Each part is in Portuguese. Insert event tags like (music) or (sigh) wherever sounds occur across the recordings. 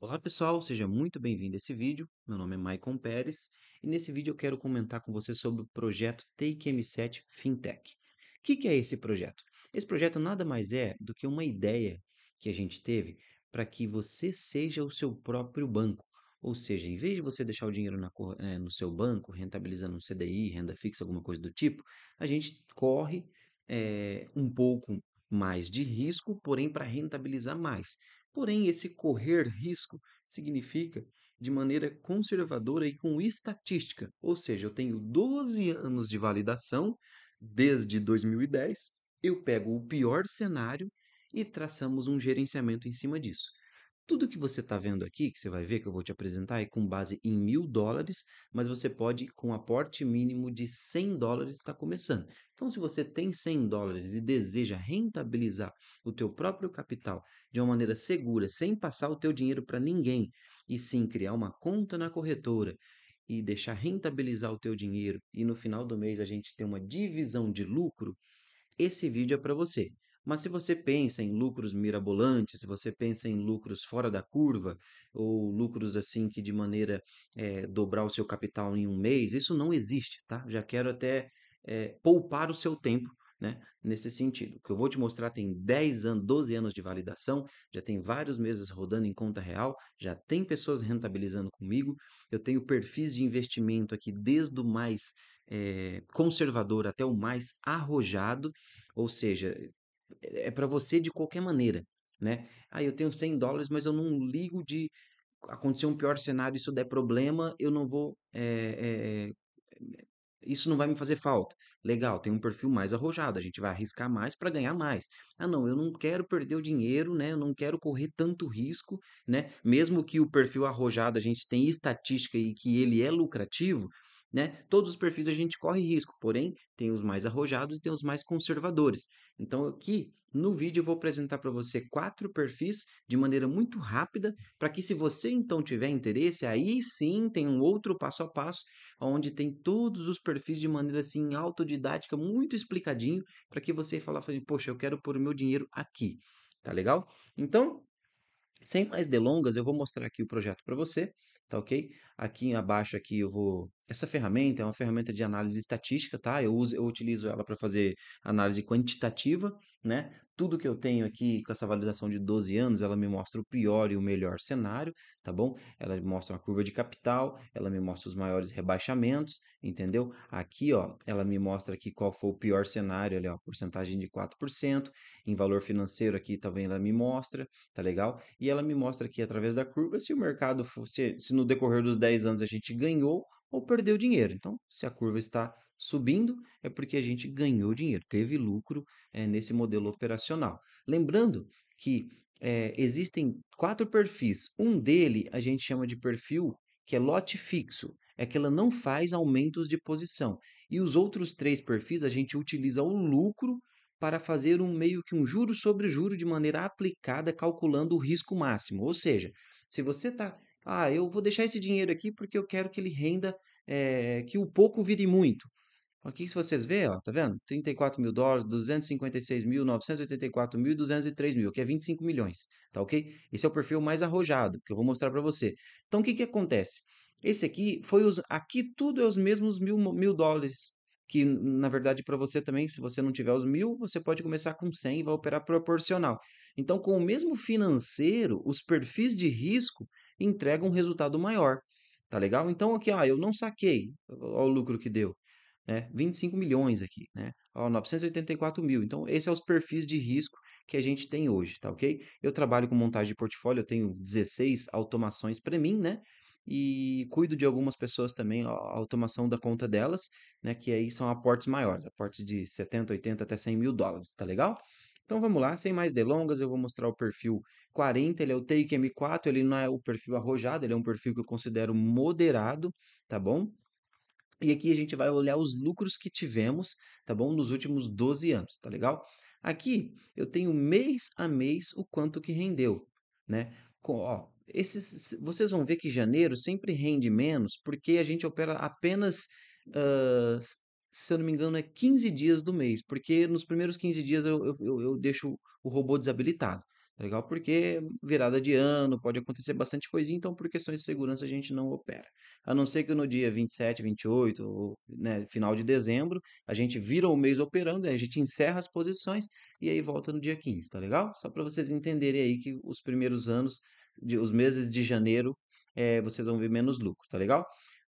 Olá pessoal, seja muito bem-vindo a esse vídeo. Meu nome é Maicon Pérez e nesse vídeo eu quero comentar com você sobre o projeto Take M7 Fintech. O que, é esse projeto? Esse projeto nada mais é do que uma ideia que a gente teve para que você seja o seu próprio banco. Ou seja, em vez de você deixar o dinheiro na, é, no seu banco, rentabilizando um CDI, renda fixa, alguma coisa do tipo, a gente corre é, um pouco mais de risco, porém para rentabilizar mais. Porém, esse correr risco significa de maneira conservadora e com estatística, ou seja, eu tenho 12 anos de validação desde 2010, eu pego o pior cenário e traçamos um gerenciamento em cima disso. Tudo que você está vendo aqui, que você vai ver, que eu vou te apresentar, é com base em mil dólares, mas você pode, com aporte mínimo de 100 dólares, estar tá começando. Então, se você tem 100 dólares e deseja rentabilizar o teu próprio capital de uma maneira segura, sem passar o teu dinheiro para ninguém, e sim criar uma conta na corretora, e deixar rentabilizar o teu dinheiro, e no final do mês a gente ter uma divisão de lucro, esse vídeo é para você. Mas se você pensa em lucros mirabolantes, se você pensa em lucros fora da curva, ou lucros assim que de maneira é, dobrar o seu capital em um mês, isso não existe, tá? Já quero até é, poupar o seu tempo né? Nesse sentido, o que eu vou te mostrar tem 10 anos, 12 anos de validação, já tem vários meses rodando em conta real, já tem pessoas rentabilizando comigo, eu tenho perfis de investimento aqui desde o mais é, conservador até o mais arrojado, ou seja, é, é para você de qualquer maneira, né? Ah, eu tenho 100 dólares, mas eu não ligo de acontecer um pior cenário, isso der problema, eu não vou. É, é, isso não vai me fazer falta. Legal, tem um perfil mais arrojado, a gente vai arriscar mais para ganhar mais. Ah, não, eu não quero perder o dinheiro, né? Eu não quero correr tanto risco, né? Mesmo que o perfil arrojado a gente tem estatística e que ele é lucrativo, né? Todos os perfis a gente corre risco, porém, tem os mais arrojados e tem os mais conservadores. Então, aqui no vídeo eu vou apresentar para você quatro perfis de maneira muito rápida, para que se você então tiver interesse, aí sim tem um outro passo a passo, onde tem todos os perfis de maneira assim autodidática, muito explicadinho, para que você falar, poxa, eu quero pôr o meu dinheiro aqui. Tá legal? Então, sem mais delongas, eu vou mostrar aqui o projeto para você tá ok? Aqui abaixo aqui eu vou... Essa ferramenta é uma ferramenta de análise estatística, tá? Eu, uso, eu utilizo ela para fazer análise quantitativa, né? tudo que eu tenho aqui com essa validação de 12 anos, ela me mostra o pior e o melhor cenário, tá bom? Ela mostra uma curva de capital, ela me mostra os maiores rebaixamentos, entendeu? Aqui, ó, ela me mostra aqui qual foi o pior cenário, ali, ó, porcentagem de 4%, em valor financeiro aqui também ela me mostra, tá legal? E ela me mostra aqui através da curva se o mercado, fosse, se no decorrer dos 10 anos a gente ganhou ou perdeu dinheiro. Então, se a curva está subindo, é porque a gente ganhou dinheiro, teve lucro é, nesse modelo operacional. Lembrando que é, existem quatro perfis. Um dele a gente chama de perfil que é lote fixo, é que ela não faz aumentos de posição. E os outros três perfis a gente utiliza o lucro para fazer um meio que um juro sobre juro de maneira aplicada, calculando o risco máximo. Ou seja, se você está, ah, eu vou deixar esse dinheiro aqui porque eu quero que ele renda, é, que o pouco vire muito. Aqui se vocês verem, ó, tá vendo? 34 mil dólares, 256 mil, 984 mil e 203 mil, que é 25 milhões, tá ok? Esse é o perfil mais arrojado, que eu vou mostrar para você. Então, o que, que acontece? Esse aqui foi os... Aqui tudo é os mesmos mil, mil dólares, que na verdade para você também, se você não tiver os mil, você pode começar com 100 e vai operar proporcional. Então, com o mesmo financeiro, os perfis de risco entregam um resultado maior, tá legal? Então aqui, ó, eu não saquei, o lucro que deu né? 25 milhões aqui, né? Ó, 984 mil. Então, esses são é os perfis de risco que a gente tem hoje, tá ok? Eu trabalho com montagem de portfólio, eu tenho 16 automações para mim, né? E cuido de algumas pessoas também, a automação da conta delas, né? Que aí são aportes maiores, aportes de 70, 80 até 100 mil dólares, tá legal? Então vamos lá, sem mais delongas, eu vou mostrar o perfil 40, ele é o Take M4, ele não é o perfil arrojado, ele é um perfil que eu considero moderado, tá bom? E aqui a gente vai olhar os lucros que tivemos, tá bom? Nos últimos 12 anos, tá legal? Aqui eu tenho mês a mês o quanto que rendeu, né? Com, ó, esses, vocês vão ver que janeiro sempre rende menos, porque a gente opera apenas, uh, se eu não me engano, é 15 dias do mês, porque nos primeiros 15 dias eu, eu, eu deixo o robô desabilitado. Legal? Porque virada de ano, pode acontecer bastante coisinha, então por questões de segurança a gente não opera. A não ser que no dia 27, 28, ou, né, final de dezembro, a gente vira o mês operando, aí a gente encerra as posições e aí volta no dia 15, tá legal? Só para vocês entenderem aí que os primeiros anos, de, os meses de janeiro, é, vocês vão ver menos lucro, tá legal?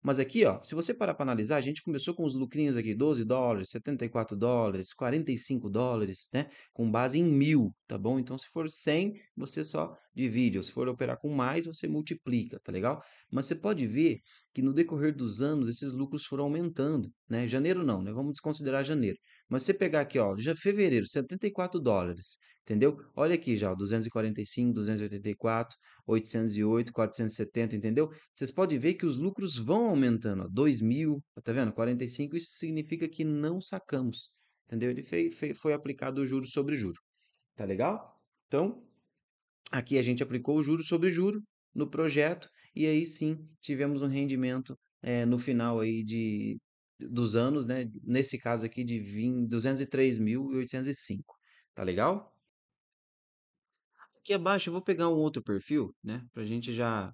Mas aqui, ó, se você parar para analisar, a gente começou com os lucrinhos aqui, 12 dólares, 74 dólares, 45 dólares, né? Com base em mil, tá bom? Então, se for 100, você só divide. Ou se for operar com mais, você multiplica, tá legal? Mas você pode ver que no decorrer dos anos, esses lucros foram aumentando, né? Janeiro não, né? Vamos desconsiderar janeiro. Mas você pegar aqui, ó, já fevereiro, 74 dólares entendeu? Olha aqui já, 245, 284, 808, 470, entendeu? Vocês podem ver que os lucros vão aumentando, ó, 2.000, tá vendo? 45, isso significa que não sacamos, entendeu? Ele foi, foi aplicado o juro sobre juro, tá legal? Então, aqui a gente aplicou o juro sobre juro no projeto e aí sim tivemos um rendimento é, no final aí de dos anos, né? Nesse caso aqui de 203.805, tá legal? Aqui abaixo eu vou pegar um outro perfil, né? Pra gente já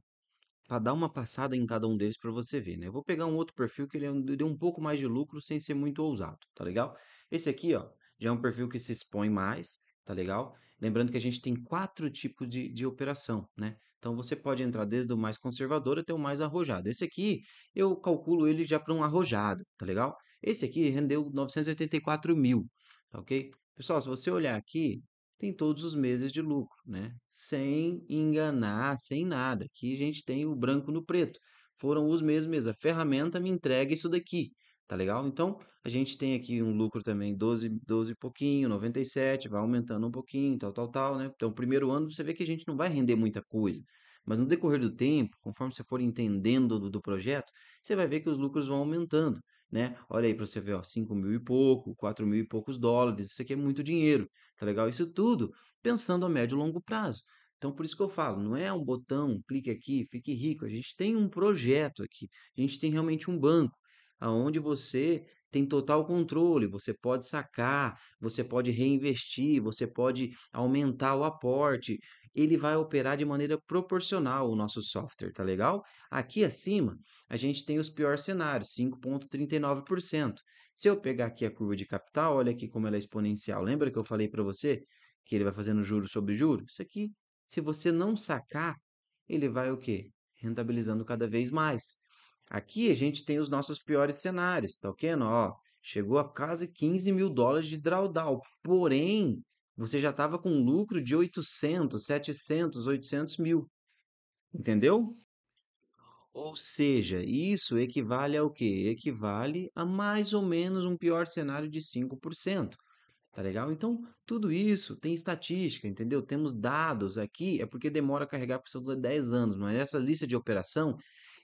para dar uma passada em cada um deles para você ver, né? Eu vou pegar um outro perfil que ele é deu um pouco mais de lucro sem ser muito ousado, tá legal? Esse aqui, ó, já é um perfil que se expõe mais, tá legal? Lembrando que a gente tem quatro tipos de, de operação, né? Então você pode entrar desde o mais conservador até o mais arrojado. Esse aqui eu calculo ele já para um arrojado, tá legal? Esse aqui rendeu 984 mil, tá ok? Pessoal, se você olhar aqui, tem todos os meses de lucro, né? Sem enganar, sem nada. Aqui a gente tem o branco no preto. Foram os mesmos meses. A ferramenta me entrega isso daqui, tá legal? Então, a gente tem aqui um lucro também 12, 12 e pouquinho, 97, vai aumentando um pouquinho, tal, tal, tal, né? Então, primeiro ano você vê que a gente não vai render muita coisa. Mas no decorrer do tempo, conforme você for entendendo do, do projeto, você vai ver que os lucros vão aumentando né? Olha aí para você ver, ó, 5 mil e pouco, 4 mil e poucos dólares, isso aqui é muito dinheiro, tá legal? Isso tudo pensando a médio e longo prazo. Então, por isso que eu falo, não é um botão, clique aqui, fique rico. A gente tem um projeto aqui, a gente tem realmente um banco, aonde você tem total controle, você pode sacar, você pode reinvestir, você pode aumentar o aporte, ele vai operar de maneira proporcional o nosso software, tá legal? Aqui acima, a gente tem os piores cenários, 5.39%. Se eu pegar aqui a curva de capital, olha aqui como ela é exponencial. Lembra que eu falei para você que ele vai fazendo juro sobre juro? Isso aqui, se você não sacar, ele vai o quê? Rentabilizando cada vez mais. Aqui a gente tem os nossos piores cenários, tá ok? Ó, chegou a quase 15 mil dólares de drawdown, porém você já estava com um lucro de 800, 700, 800 mil. Entendeu? Ou seja, isso equivale ao quê? Equivale a mais ou menos um pior cenário de 5%. Tá legal? Então, tudo isso tem estatística, entendeu? Temos dados aqui, é porque demora a carregar por cerca de 10 anos, mas essa lista de operação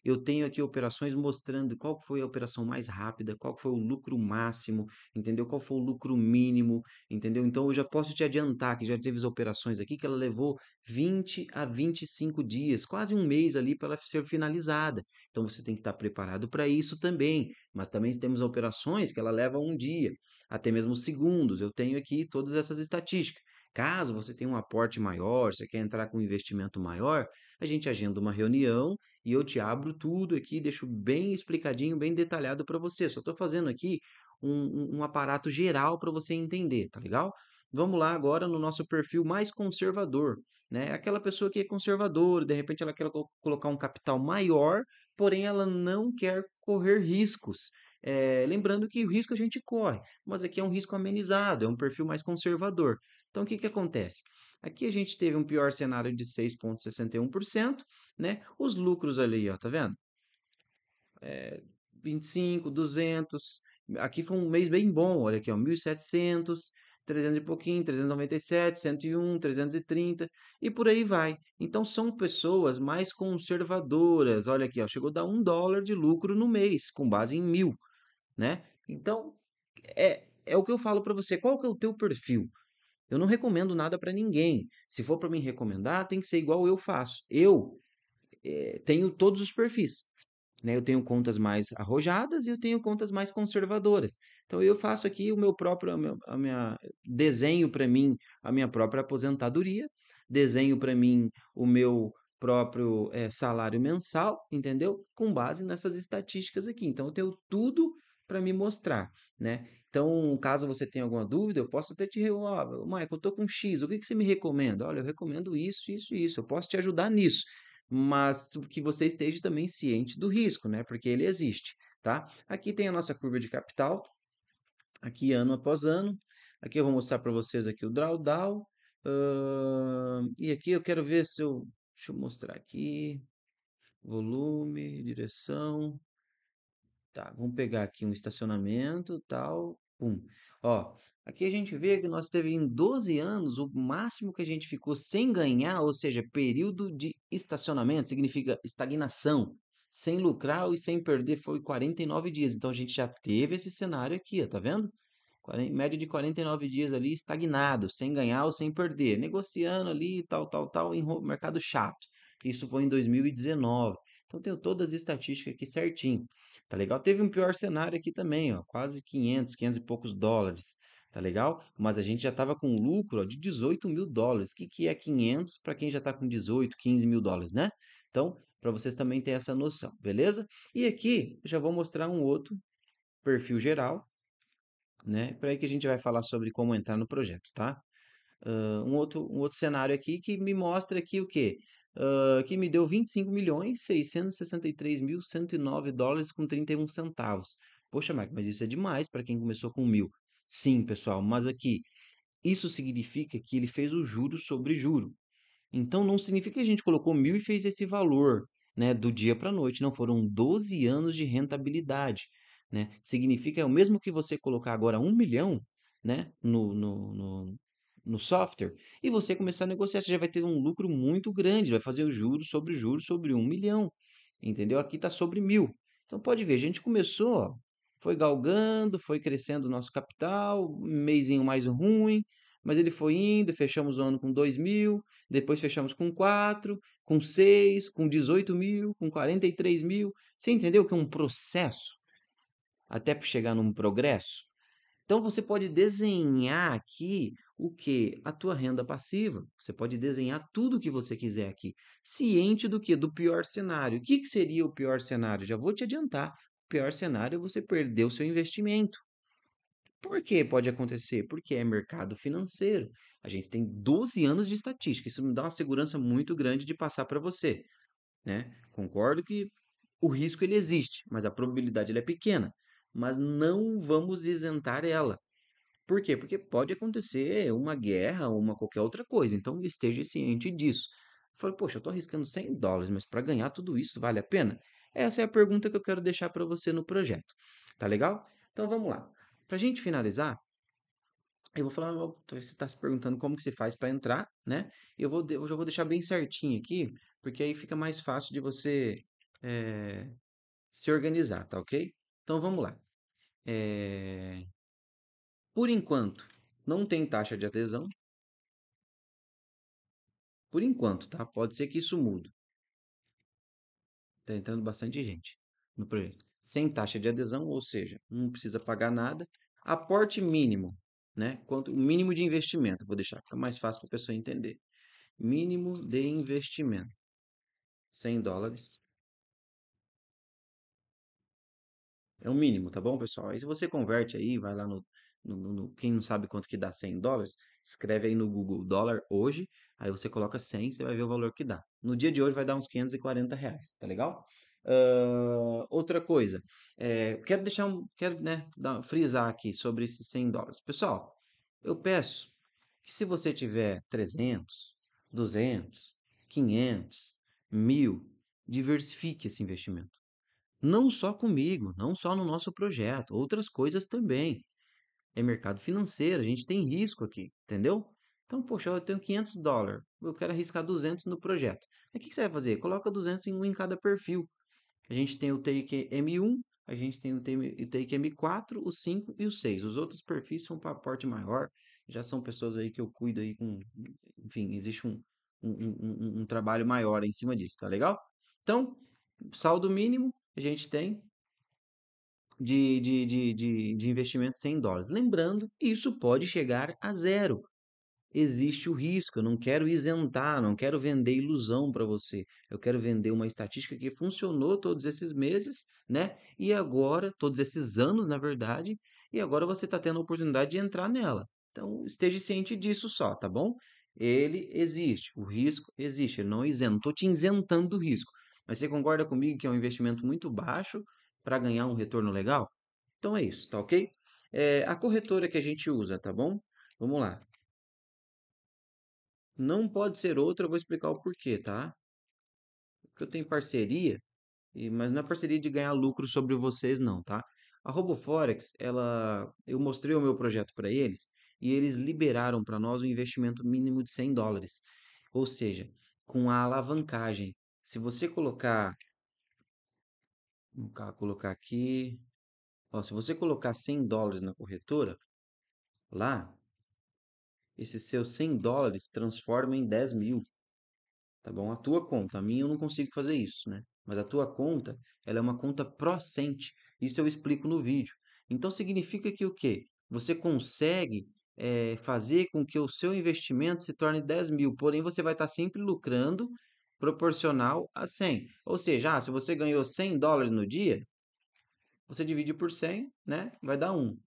eu tenho aqui operações mostrando qual foi a operação mais rápida, qual foi o lucro máximo, entendeu? Qual foi o lucro mínimo, entendeu? Então eu já posso te adiantar que já teve as operações aqui que ela levou 20 a 25 dias, quase um mês ali para ela ser finalizada. Então você tem que estar tá preparado para isso também. Mas também temos operações que ela leva um dia, até mesmo segundos. Eu tenho aqui todas essas estatísticas. Caso você tenha um aporte maior, você quer entrar com um investimento maior, a gente agenda uma reunião e eu te abro tudo aqui, deixo bem explicadinho, bem detalhado para você. Só estou fazendo aqui um, um aparato geral para você entender, tá legal? Vamos lá agora no nosso perfil mais conservador, né? É aquela pessoa que é conservadora, de repente ela quer colocar um capital maior, porém ela não quer correr riscos. É, lembrando que o risco a gente corre, mas aqui é um risco amenizado, é um perfil mais conservador. Então, o que, que acontece? Aqui a gente teve um pior cenário de 6,61%, né? Os lucros ali, ó, tá vendo? É, 25, 200. Aqui foi um mês bem bom, olha aqui, ó, 1.700, 300 e pouquinho, 397, 101, 330 e por aí vai. Então são pessoas mais conservadoras. Olha aqui, ó, chegou a dar um dólar de lucro no mês, com base em mil, né? Então é, é o que eu falo para você. Qual que é o teu perfil? Eu não recomendo nada para ninguém. Se for para me recomendar, tem que ser igual eu faço. Eu é, tenho todos os perfis. Né? Eu tenho contas mais arrojadas e eu tenho contas mais conservadoras. Então eu faço aqui o meu próprio, a minha, a minha desenho para mim a minha própria aposentadoria, desenho para mim o meu próprio é, salário mensal, entendeu? Com base nessas estatísticas aqui. Então eu tenho tudo para me mostrar, né? Então, caso você tenha alguma dúvida, eu posso até te revelar, oh, Michael, eu estou com X, o que, que você me recomenda? Olha, eu recomendo isso, isso e isso, eu posso te ajudar nisso, mas que você esteja também ciente do risco, né? Porque ele existe, tá? Aqui tem a nossa curva de capital, aqui ano após ano, aqui eu vou mostrar para vocês aqui o drawdown, uh, e aqui eu quero ver se eu, deixa eu mostrar aqui, volume, direção, Tá, vamos pegar aqui um estacionamento, tal, Pum. Ó, aqui a gente vê que nós teve em 12 anos o máximo que a gente ficou sem ganhar, ou seja, período de estacionamento, significa estagnação. Sem lucrar e sem perder foi 49 dias. Então a gente já teve esse cenário aqui, ó, tá vendo? média de 49 dias ali estagnado, sem ganhar ou sem perder, negociando ali tal, tal, tal, em mercado chato. Isso foi em 2019. Então tenho todas as estatísticas aqui certinho. Tá legal? Teve um pior cenário aqui também, ó, quase 500, 500 e poucos dólares. Tá legal? Mas a gente já estava com lucro ó, de 18 mil dólares. O que, que é 500 para quem já está com 18, 15 mil dólares, né? Então, para vocês também terem essa noção, beleza? E aqui já vou mostrar um outro perfil geral, né? Para aí que a gente vai falar sobre como entrar no projeto, tá? Uh, um, outro, um outro cenário aqui que me mostra aqui o que? uh, que me deu 25 milhões 663 mil 109 dólares com 31 centavos. Poxa, Mike, mas isso é demais para quem começou com mil. Sim, pessoal, mas aqui isso significa que ele fez o juro sobre juro. Então não significa que a gente colocou mil e fez esse valor né, do dia para a noite. Não, foram 12 anos de rentabilidade. Né? Significa é o mesmo que você colocar agora um milhão né, no, no, no, no software e você começar a negociar, você já vai ter um lucro muito grande, vai fazer o juros sobre juros sobre um milhão, entendeu? Aqui está sobre mil. Então pode ver, a gente começou, ó, foi galgando, foi crescendo o nosso capital, um mais ruim, mas ele foi indo, fechamos o ano com 2 mil, depois fechamos com 4, com 6, com 18 mil, com 43 mil. Você entendeu que é um processo até chegar num progresso? Então você pode desenhar aqui o que? A tua renda passiva. Você pode desenhar tudo o que você quiser aqui, ciente do que? Do pior cenário. O que, que seria o pior cenário? Já vou te adiantar. O pior cenário é você perder o seu investimento. Por que pode acontecer? Porque é mercado financeiro. A gente tem 12 anos de estatística. Isso me dá uma segurança muito grande de passar para você. Né? Concordo que o risco ele existe, mas a probabilidade é pequena. Mas não vamos isentar ela. Por quê? Porque pode acontecer uma guerra ou uma qualquer outra coisa, então esteja ciente disso. Eu poxa, eu estou arriscando 100 dólares, mas para ganhar tudo isso vale a pena? Essa é a pergunta que eu quero deixar para você no projeto. Tá legal? Então vamos lá. Para a gente finalizar, eu vou falar, você está se perguntando como que se faz para entrar, né? Eu, vou, eu já vou deixar bem certinho aqui, porque aí fica mais fácil de você é, se organizar, tá ok? Então vamos lá. É, por enquanto, não tem taxa de adesão. Por enquanto, tá? Pode ser que isso mude. Tá entrando bastante gente no projeto. Sem taxa de adesão, ou seja, não precisa pagar nada. Aporte mínimo, né? Quanto o mínimo de investimento, vou deixar, fica mais fácil para a pessoa entender. Mínimo de investimento. 100 dólares. É o mínimo, tá bom, pessoal? Aí você converte aí, vai lá no no, no, quem não sabe quanto que dá 100 dólares, escreve aí no Google dólar hoje, aí você coloca 100, você vai ver o valor que dá. No dia de hoje vai dar uns 540 reais, tá legal? Uh, outra coisa, é, quero deixar um, quero né, dar, frisar aqui sobre esses 100 dólares. Pessoal, eu peço que se você tiver 300, 200, 500, 1000, diversifique esse investimento. Não só comigo, não só no nosso projeto, outras coisas também é mercado financeiro, a gente tem risco aqui, entendeu? Então, poxa, eu tenho 500 dólares, eu quero arriscar 200 no projeto. Aí, o que, você vai fazer? Coloca 200 em um em cada perfil. A gente tem o Take M1, a gente tem o Take M4, o 5 e o 6. Os outros perfis são para porte maior, já são pessoas aí que eu cuido aí com... Enfim, existe um, um, um, um trabalho maior em cima disso, tá legal? Então, saldo mínimo, a gente tem de, de, de, de, de investimento 100 dólares. Lembrando, isso pode chegar a zero. Existe o risco, eu não quero isentar, não quero vender ilusão para você. Eu quero vender uma estatística que funcionou todos esses meses, né? E agora, todos esses anos, na verdade, e agora você está tendo a oportunidade de entrar nela. Então, esteja ciente disso só, tá bom? Ele existe, o risco existe, ele não é isento. Estou te isentando do risco. Mas você concorda comigo que é um investimento muito baixo para ganhar um retorno legal? Então é isso, tá ok? É a corretora que a gente usa, tá bom? Vamos lá. Não pode ser outra, eu vou explicar o porquê, tá? Porque eu tenho parceria, mas não é parceria de ganhar lucro sobre vocês, não, tá? A RoboForex, ela, eu mostrei o meu projeto para eles e eles liberaram para nós um investimento mínimo de 100 dólares. Ou seja, com a alavancagem. Se você colocar Vamos colocar aqui. Ó, se você colocar 100 dólares na corretora, lá, esses seus 100 dólares transforma em 10 mil. Tá bom? A tua conta. A minha eu não consigo fazer isso, né? Mas a tua conta, ela é uma conta procente. Isso eu explico no vídeo. Então significa que o quê? Você consegue é, fazer com que o seu investimento se torne 10 mil, porém você vai estar sempre lucrando proporcional a 100. Ou seja, ah, se você ganhou 100 dólares no dia, você divide por 100, né? Vai dar 1.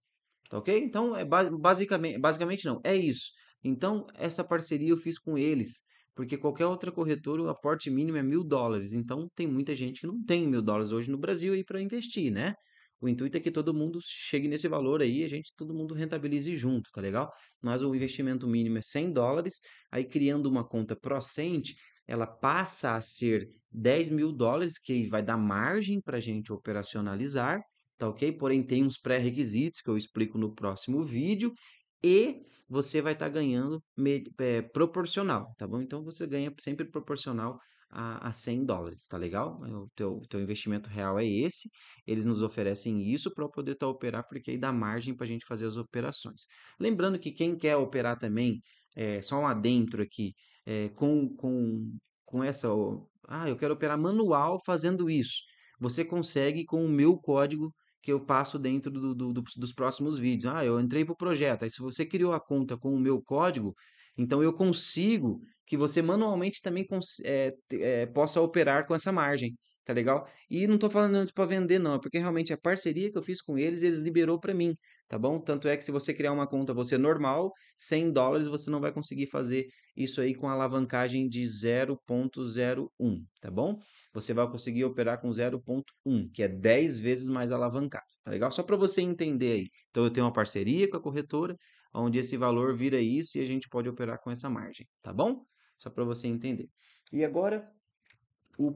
Tá ok? Então, é basicamente, basicamente não, é isso. Então, essa parceria eu fiz com eles, porque qualquer outra corretora, o aporte mínimo é mil dólares. Então, tem muita gente que não tem mil dólares hoje no Brasil aí para investir, né? O intuito é que todo mundo chegue nesse valor aí, a gente, todo mundo rentabilize junto, tá legal? Mas o investimento mínimo é 100 dólares, aí criando uma conta Procent, ela passa a ser 10 mil dólares, que vai dar margem para a gente operacionalizar, tá ok? Porém, tem uns pré-requisitos que eu explico no próximo vídeo e você vai estar tá ganhando é, proporcional, tá bom? Então, você ganha sempre proporcional a, a 100 dólares, tá legal? É, o teu, teu investimento real é esse, eles nos oferecem isso para poder estar tá operar, porque aí dá margem para a gente fazer as operações. Lembrando que quem quer operar também, é, só um adentro aqui, é, com, com, com essa, ó, ah, eu quero operar manual fazendo isso. Você consegue com o meu código que eu passo dentro do, do, do, dos próximos vídeos. Ah, eu entrei para o projeto. Aí, se você criou a conta com o meu código, então eu consigo que você manualmente também é, é, possa operar com essa margem tá legal? E não tô falando antes tipo, para vender não, é porque realmente a parceria que eu fiz com eles, eles liberou para mim, tá bom? Tanto é que se você criar uma conta você normal, 100 dólares, você não vai conseguir fazer isso aí com alavancagem de 0.01, tá bom? Você vai conseguir operar com 0.1, que é 10 vezes mais alavancado, tá legal? Só para você entender aí. Então eu tenho uma parceria com a corretora, onde esse valor vira isso e a gente pode operar com essa margem, tá bom? Só para você entender. E agora o,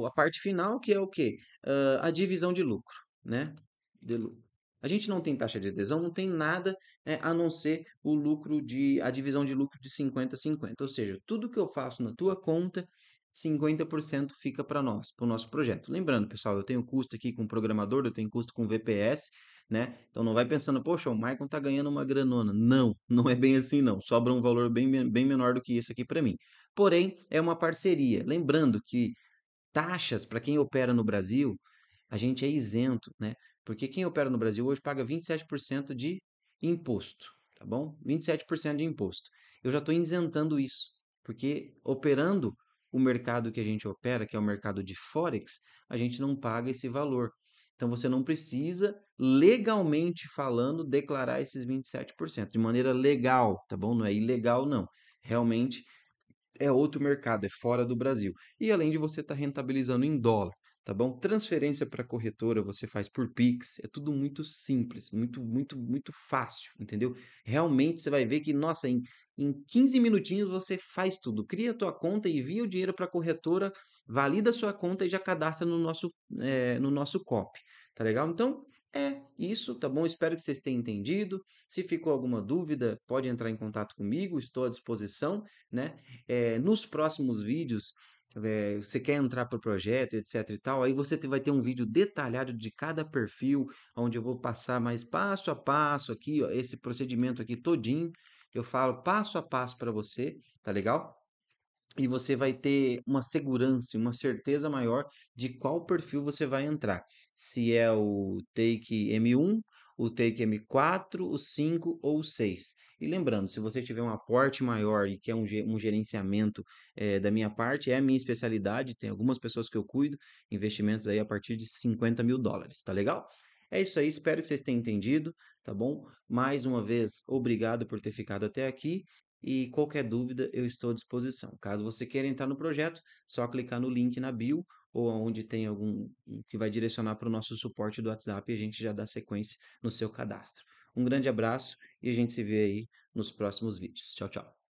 o, a parte final, que é o quê? Uh, a divisão de lucro, né? De lucro. A gente não tem taxa de adesão, não tem nada né, a não ser o lucro de a divisão de lucro de 50-50. Ou seja, tudo que eu faço na tua conta, 50% fica para nós, para o nosso projeto. Lembrando, pessoal, eu tenho custo aqui com programador, eu tenho custo com VPS, né? Então não vai pensando, poxa, o Maicon tá ganhando uma granona. Não, (laughs) não é bem assim não. Sobra um valor bem, bem menor do que isso aqui para mim. Porém, é uma parceria. Lembrando que taxas para quem opera no Brasil, a gente é isento, né? Porque quem opera no Brasil hoje paga 27% de imposto, tá bom? 27% de imposto. Eu já estou isentando isso, porque operando o mercado que a gente opera, que é o mercado de Forex, a gente não paga esse valor. Então você não precisa, legalmente falando, declarar esses 27%. De maneira legal, tá bom? Não é ilegal, não. Realmente é outro mercado, é fora do Brasil. E além de você estar tá rentabilizando em dólar, tá bom? Transferência para corretora você faz por Pix, é tudo muito simples, muito, muito, muito fácil, entendeu? Realmente você vai ver que, nossa, em, em 15 minutinhos você faz tudo. Cria a tua conta e envia o dinheiro para a corretora valida sua conta e já cadastra no nosso, é, no nosso COP, tá legal? Então, é isso, tá bom? Espero que vocês tenham entendido. Se ficou alguma dúvida, pode entrar em contato comigo, estou à disposição, né? É, nos próximos vídeos, é, você quer entrar para o projeto, etc e tal, aí você vai ter um vídeo detalhado de cada perfil, onde eu vou passar mais passo a passo aqui, ó, esse procedimento aqui todinho, eu falo passo a passo para você, tá legal? e você vai ter uma segurança, uma certeza maior de qual perfil você vai entrar. Se é o Take M1, o Take M4, o 5 ou o 6. E lembrando, se você tiver um aporte maior e quer um, um gerenciamento é, da minha parte, é a minha especialidade, tem algumas pessoas que eu cuido, investimentos aí a partir de 50 mil dólares, tá legal? É isso aí, espero que vocês tenham entendido, tá bom? Mais uma vez, obrigado por ter ficado até aqui e qualquer dúvida eu estou à disposição. Caso você queira entrar no projeto, só clicar no link na bio ou onde tem algum que vai direcionar para o nosso suporte do WhatsApp e a gente já dá sequência no seu cadastro. Um grande abraço e a gente se vê aí nos próximos vídeos. Tchau, tchau.